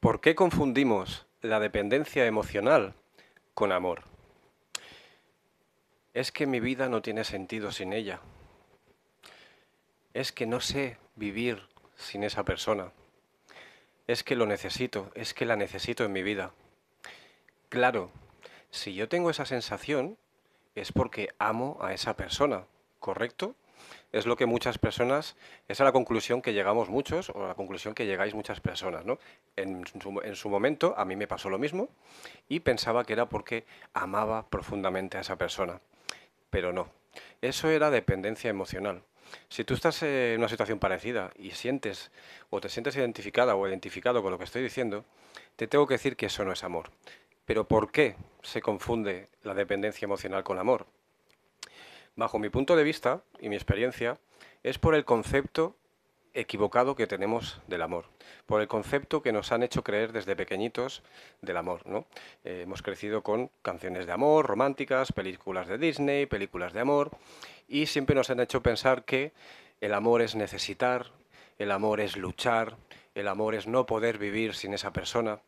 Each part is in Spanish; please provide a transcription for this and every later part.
¿Por qué confundimos la dependencia emocional con amor? Es que mi vida no tiene sentido sin ella. Es que no sé vivir sin esa persona. Es que lo necesito, es que la necesito en mi vida. Claro, si yo tengo esa sensación es porque amo a esa persona, ¿correcto? es lo que muchas personas, esa es la conclusión que llegamos muchos o la conclusión que llegáis muchas personas. ¿no? En, su, momento a mí me pasó lo mismo y pensaba que era porque amaba profundamente a esa persona, pero no. Eso era dependencia emocional. Si tú estás en una situación parecida y sientes o te sientes identificada o identificado con lo que estoy diciendo, te tengo que decir que eso no es amor. Pero ¿por qué se confunde la dependencia emocional con amor? bajo mi punto de vista y mi experiencia, es por el concepto equivocado que tenemos del amor, por el concepto que nos han hecho creer desde pequeñitos del amor. ¿no? Eh, hemos crecido con canciones de amor, románticas, películas de Disney, películas de amor, y siempre nos han hecho pensar que el amor es necesitar, el amor es luchar, el amor es no poder vivir sin esa persona,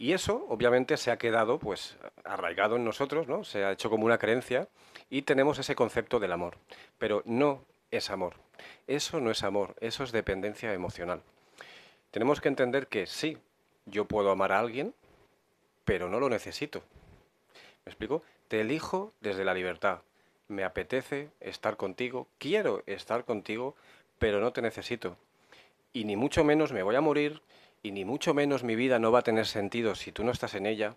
y eso, obviamente, se ha quedado pues, arraigado en nosotros, ¿no? se ha hecho como una creencia y tenemos ese concepto del amor. Pero no es amor. Eso no es amor, eso es dependencia emocional. Tenemos que entender que sí, yo puedo amar a alguien, pero no lo necesito. ¿Me explico? Te elijo desde la libertad. Me apetece estar contigo, quiero estar contigo, pero no te necesito. Y ni mucho menos me voy a morir y ni mucho menos mi vida no va a tener sentido si tú no estás en ella,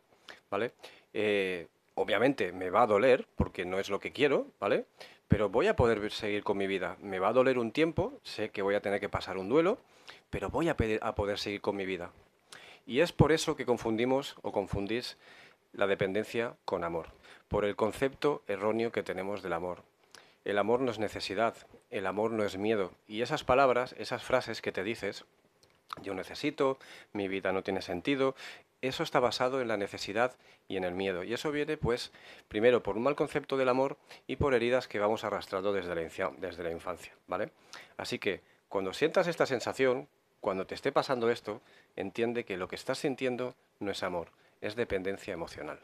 ¿vale? Eh, obviamente me va a doler porque no es lo que quiero, ¿vale? Pero voy a poder seguir con mi vida. Me va a doler un tiempo, sé que voy a tener que pasar un duelo, pero voy a, a poder seguir con mi vida. Y es por eso que confundimos o confundís la dependencia con amor, por el concepto erróneo que tenemos del amor. El amor no es necesidad, el amor no es miedo. Y esas palabras, esas frases que te dices, yo necesito, mi vida no tiene sentido. Eso está basado en la necesidad y en el miedo. Y eso viene, pues, primero por un mal concepto del amor y por heridas que vamos arrastrando desde la, infancia, ¿vale? Así que cuando sientas esta sensación, cuando te esté pasando esto, entiende que lo que estás sintiendo no es amor, es dependencia emocional.